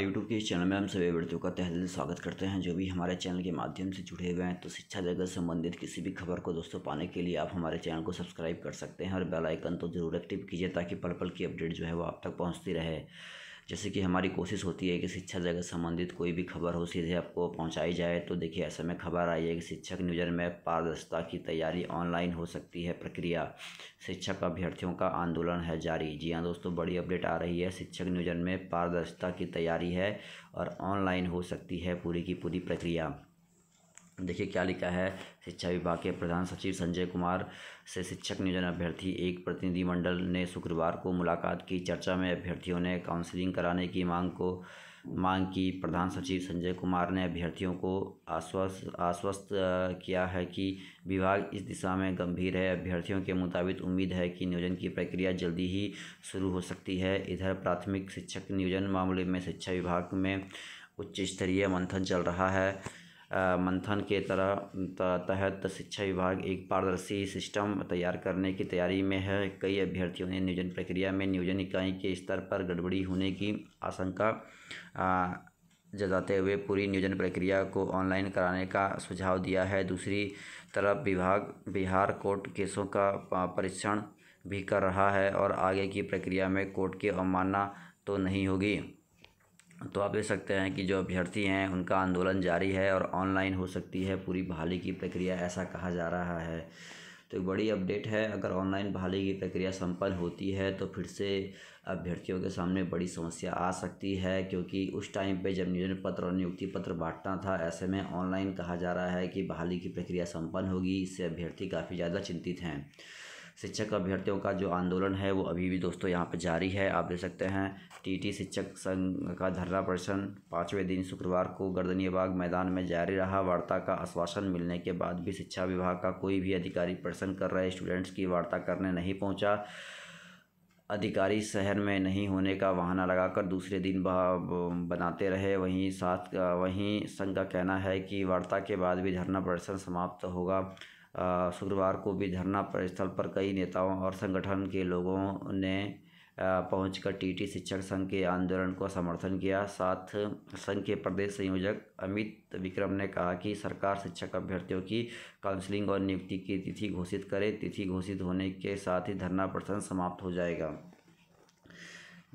YouTube के इस channel में हम सभी व्यक्तियों का तहदिल स्वागत करते हैं जो भी हमारे चैनल के माध्यम से जुड़े हुए हैं तो शिक्षा जगत संबंधित किसी भी खबर को दोस्तों पाने के लिए आप हमारे चैनल को सब्सक्राइब कर सकते हैं और बेल आइकन तो जरूर एक्टिव कीजिए ताकि पल पल की अपडेट जो है वो आप तक पहुँचती रहे जैसे कि हमारी कोशिश होती है कि शिक्षा जगत संबंधित कोई भी खबर हो सीधे आपको पहुंचाई जाए तो देखिए ऐसे में खबर आई है कि शिक्षक नियोजन में पारदर्शिता की तैयारी ऑनलाइन हो सकती है प्रक्रिया शिक्षक अभ्यर्थियों का आंदोलन है जारी जी हाँ दोस्तों बड़ी अपडेट आ रही है शिक्षक नियोजन में पारदर्शिता की तैयारी है और ऑनलाइन हो सकती है पूरी की पूरी प्रक्रिया देखिए क्या लिखा है शिक्षा विभाग के प्रधान सचिव संजय कुमार से शिक्षक नियोजन अभ्यर्थी एक प्रतिनिधिमंडल ने शुक्रवार को मुलाकात की चर्चा में अभ्यर्थियों ने काउंसलिंग कराने की मांग को मांग की प्रधान सचिव संजय कुमार ने अभ्यर्थियों को आश्वस्त आश्वस्त किया है कि विभाग इस दिशा में गंभीर है अभ्यर्थियों के मुताबिक उम्मीद है कि नियोजन की प्रक्रिया जल्दी ही शुरू हो सकती है इधर प्राथमिक शिक्षक नियोजन मामले में शिक्षा विभाग में उच्च स्तरीय मंथन चल रहा है मंथन के तरह तहत शिक्षा विभाग एक पारदर्शी सिस्टम तैयार करने की तैयारी में है कई अभ्यर्थियों ने नियोजन प्रक्रिया में नियोजन इकाई के स्तर पर गड़बड़ी होने की आशंका जताते हुए पूरी नियोजन प्रक्रिया को ऑनलाइन कराने का सुझाव दिया है दूसरी तरफ विभाग बिहार कोर्ट केसों का परीक्षण भी कर रहा है और आगे की प्रक्रिया में कोर्ट की अवमानना तो नहीं होगी तो आप देख सकते हैं कि जो अभ्यर्थी हैं उनका आंदोलन जारी है और ऑनलाइन हो सकती है पूरी बहाली की प्रक्रिया ऐसा कहा जा रहा है तो एक बड़ी अपडेट है अगर ऑनलाइन बहाली की प्रक्रिया संपन्न होती है तो फिर से अभ्यर्थियों के सामने बड़ी समस्या आ सकती है क्योंकि उस टाइम पे जब नियोजन पत्र और नियुक्ति पत्र बांटना था ऐसे में ऑनलाइन कहा जा रहा है कि बहाली की प्रक्रिया संपन्न होगी इससे अभ्यर्थी काफ़ी ज़्यादा चिंतित हैं शिक्षक अभ्यर्थियों का जो आंदोलन है वो अभी भी दोस्तों यहाँ पर जारी है आप देख सकते हैं टीटी शिक्षक संघ का धरना प्रदर्शन पाँचवें दिन शुक्रवार को बाग मैदान में जारी रहा वार्ता का आश्वासन मिलने के बाद भी शिक्षा विभाग का कोई भी अधिकारी प्रदर्शन कर रहे स्टूडेंट्स की वार्ता करने नहीं पहुँचा अधिकारी शहर में नहीं होने का बहाना लगाकर दूसरे दिन बनाते रहे वहीं साथ वहीं संघ का कहना है कि वार्ता के बाद भी धरना प्रदर्शन समाप्त होगा शुक्रवार को भी धरना स्थल पर कई नेताओं और संगठन के लोगों ने पहुंचकर टीटी शिक्षक संघ के आंदोलन को समर्थन किया साथ संघ के प्रदेश संयोजक अमित विक्रम ने कहा कि सरकार शिक्षक अभ्यर्थियों की काउंसलिंग और नियुक्ति की तिथि घोषित करे तिथि घोषित होने के साथ ही धरना प्रदर्शन समाप्त हो जाएगा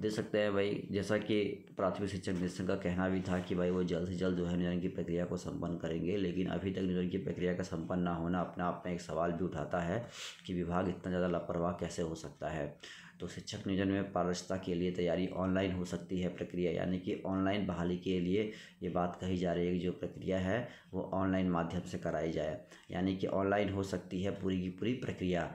दे सकते हैं भाई जैसा कि प्राथमिक शिक्षक निदेशक का कहना भी था कि भाई वो जल्द से जल्द जो है नियोजन की प्रक्रिया को संपन्न करेंगे लेकिन अभी तक नियोजन की प्रक्रिया का संपन्न ना होना अपने आप में एक सवाल भी उठाता है कि विभाग इतना ज़्यादा लापरवाह कैसे हो सकता है तो शिक्षक नियोजन में पारदर्शिता के लिए तैयारी ऑनलाइन हो सकती है प्रक्रिया यानी कि ऑनलाइन बहाली के लिए ये बात कही जा रही है कि जो प्रक्रिया है वो ऑनलाइन माध्यम से कराई जाए यानी कि ऑनलाइन हो सकती है पूरी की पूरी प्रक्रिया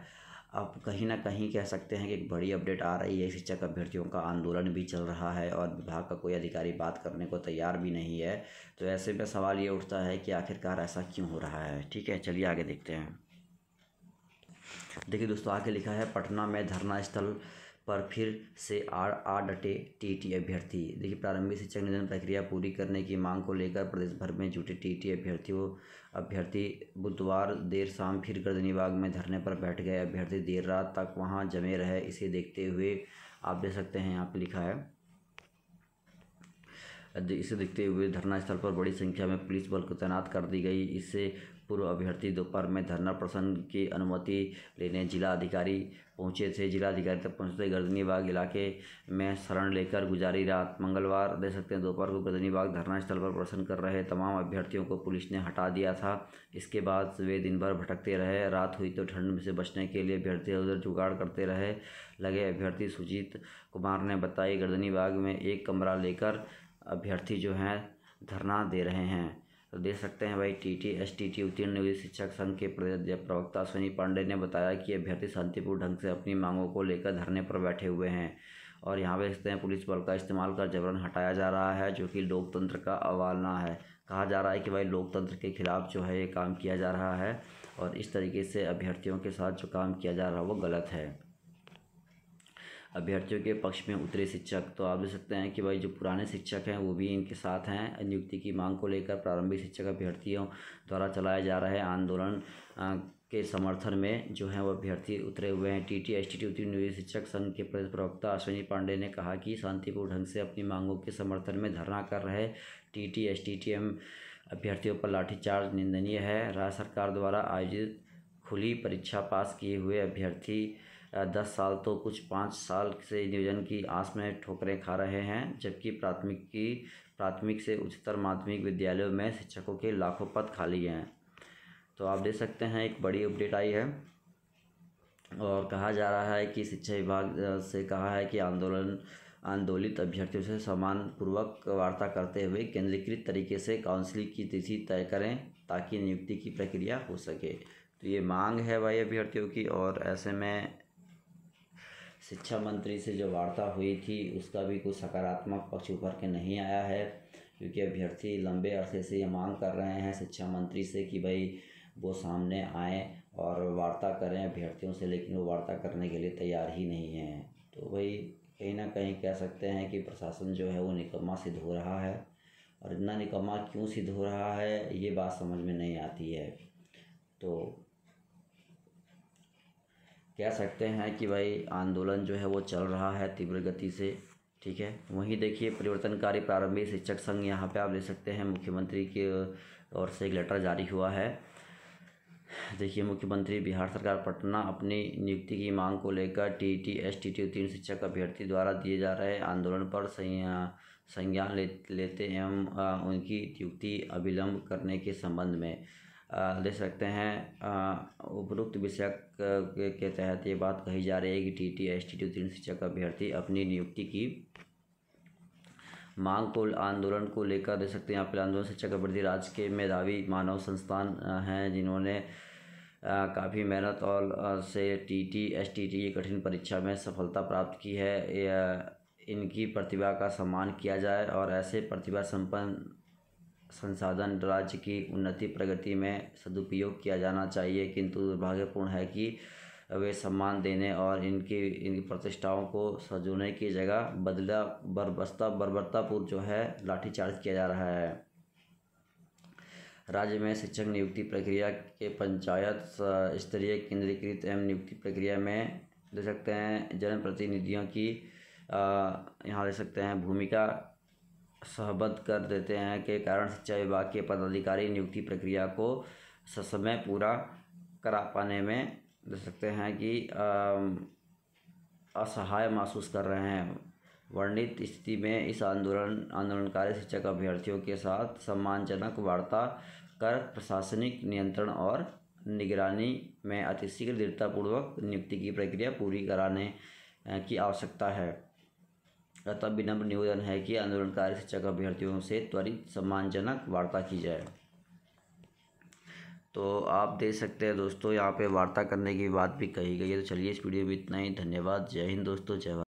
आप कहीं ना कहीं कह सकते हैं कि एक बड़ी अपडेट आ रही है शिक्षक अभ्यर्थियों का आंदोलन भी चल रहा है और विभाग का कोई अधिकारी बात करने को तैयार भी नहीं है तो ऐसे में सवाल ये उठता है कि आखिरकार ऐसा क्यों हो रहा है ठीक है चलिए आगे देखते हैं देखिए दोस्तों आगे लिखा है पटना में धरना स्थल पर फिर से आर आर डटे टी टी अभ्यर्थी देखिए प्रारंभिक शिक्षक निधन प्रक्रिया पूरी करने की मांग को लेकर प्रदेश भर में जुटे टी टी अभ्यर्थियों अभ्यर्थी बुधवार देर शाम फिर गर्दनी बाग में धरने पर बैठ गए अभ्यर्थी देर रात तक वहाँ जमे रहे इसे देखते हुए आप देख सकते हैं यहाँ पर लिखा है इसे देखते हुए धरना स्थल पर बड़ी संख्या में पुलिस बल को तैनात कर दी गई इससे पूर्व अभ्यर्थी दोपहर में धरना प्रसन्न की अनुमति लेने जिला अधिकारी पहुंचे थे जिलाधिकारी तक पहुंचते बाग इलाके में शरण लेकर गुजारी रात मंगलवार दे सकते हैं दोपहर को गर्दनी बाग धरना स्थल पर प्रसन्न कर रहे तमाम अभ्यर्थियों को पुलिस ने हटा दिया था इसके बाद वे दिन भर भटकते रहे रात हुई तो ठंड से बचने के लिए अभ्यर्थी उधर जुगाड़ करते रहे लगे अभ्यर्थी सुजीत कुमार ने बताई बाग में एक कमरा लेकर अभ्यर्थी जो हैं धरना दे रहे हैं तो देख सकते हैं भाई T T S T T उत्तीर्ण शिक्षक संघ के प्रदेश प्रवक्ता सुनी पांडे ने बताया कि अभ्यर्थी शांतिपूर्ण ढंग से अपनी मांगों को लेकर धरने पर बैठे हुए हैं और यहाँ पे देखते हैं पुलिस बल का इस्तेमाल कर जबरन हटाया जा रहा है जो कि लोकतंत्र का अवालना है कहा जा रहा है कि भाई लोकतंत्र के खिलाफ जो है ये काम किया जा रहा है और इस तरीके से अभ्यर्थियों के साथ जो काम किया जा रहा है वो गलत है अभ्यर्थियों के पक्ष में उतरे शिक्षक तो आप देख सकते हैं कि भाई जो पुराने शिक्षक हैं वो भी इनके साथ हैं नियुक्ति की मांग को लेकर प्रारंभिक शिक्षक अभ्यर्थियों द्वारा चलाया जा रहा है आंदोलन के समर्थन में जो है वह अभ्यर्थी उतरे हुए हैं T T S T T उत्तीर्ण शिक्षक संघ के प्रदेश प्रवक्ता अश्विनी पांडे ने कहा कि शांतिपूर्ण ढंग से अपनी मांगों के समर्थन में धरना कर रहे T T S T T M अभ्यर्थियों पर लाठीचार्ज निंदनीय है राज्य सरकार द्वारा आयोजित खुली परीक्षा पास किए हुए अभ्यर्थी दस साल तो कुछ पाँच साल से नियोजन की आस में ठोकरें खा रहे हैं जबकि प्राथमिक की प्राथमिक से उच्चतर माध्यमिक विद्यालयों में शिक्षकों के लाखों पद खाली हैं तो आप देख सकते हैं एक बड़ी अपडेट आई है और कहा जा रहा है कि शिक्षा विभाग से कहा है कि आंदोलन आंदोलित अभ्यर्थियों से सम्मानपूर्वक वार्ता करते हुए केंद्रीकृत तरीके से काउंसिलिंग की तिथि तय करें ताकि नियुक्ति की प्रक्रिया हो सके तो ये मांग है भाई अभ्यर्थियों की और ऐसे में शिक्षा मंत्री से जो वार्ता हुई थी उसका भी कुछ सकारात्मक पक्ष उभर के नहीं आया है क्योंकि अभ्यर्थी लंबे अरसे से ये मांग कर रहे हैं शिक्षा मंत्री से कि भाई वो सामने आए और वार्ता करें अभ्यर्थियों से लेकिन वो वार्ता करने के लिए तैयार ही नहीं है तो भाई कहीं ना कहीं कह सकते हैं कि प्रशासन जो है वो निकम्मा सिद्ध हो रहा है और इतना निकम्मा क्यों सिद्ध हो रहा है ये बात समझ में नहीं आती है तो कह सकते हैं कि भाई आंदोलन जो है वो चल रहा है तीव्र गति से ठीक है वहीं देखिए परिवर्तनकारी प्रारंभिक शिक्षक संघ यहाँ पे आप ले सकते हैं मुख्यमंत्री के ओर से एक लेटर जारी हुआ है देखिए मुख्यमंत्री बिहार सरकार पटना अपनी नियुक्ति की मांग को लेकर T T S T T उत्तीर्ण शिक्षक अभ्यर्थी द्वारा दिए जा रहे आंदोलन पर संज्ञान ले, लेते एवं उनकी नियुक्ति अविलंब करने के संबंध में ले सकते हैं उपरोक्त विषय के तहत ये बात कही जा रही है कि T T S T T शिक्षक अभ्यर्थी अपनी नियुक्ति की मांग को आंदोलन को लेकर दे सकते हैं यहाँ पर आंदोलन शिक्षक अभ्यर्थी राज्य के मेधावी मानव संस्थान हैं जिन्होंने काफ़ी मेहनत और से T T S T T कठिन परीक्षा में सफलता प्राप्त की है इनकी प्रतिभा का सम्मान किया जाए और ऐसे प्रतिभा संपन्न संसाधन राज्य की उन्नति प्रगति में सदुपयोग किया जाना चाहिए किंतु दुर्भाग्यपूर्ण है कि वे सम्मान देने और इनकी इनकी प्रतिष्ठाओं को सजोने की जगह बदला बरबस्ता बर्बरतापूर्व जो है लाठीचार्ज किया जा रहा है राज्य में शिक्षक नियुक्ति प्रक्रिया के पंचायत स्तरीय केंद्रीकृत एवं नियुक्ति प्रक्रिया में दे सकते हैं जनप्रतिनिधियों की यहाँ दे सकते हैं भूमिका सहबद्ध कर देते हैं के कारण सिंचाई विभाग के पदाधिकारी नियुक्ति प्रक्रिया को ससमय पूरा करा पाने में देख सकते हैं कि असहाय महसूस कर रहे हैं वर्णित स्थिति में इस आंदोलन आंदोलनकारी शिक्षक अभ्यर्थियों के साथ सम्मानजनक वार्ता कर प्रशासनिक नियंत्रण और निगरानी में अतिशीघ्र दृढ़तापूर्वक नियुक्ति की प्रक्रिया पूरी कराने की आवश्यकता है अतः विनम्र निवेदन है कि आंदोलनकारी शिक्षक अभ्यर्थियों से त्वरित सम्मानजनक वार्ता की जाए तो आप देख सकते हैं दोस्तों यहाँ पे वार्ता करने की बात भी कही गई है तो चलिए इस वीडियो में इतना ही धन्यवाद जय हिंद दोस्तों जय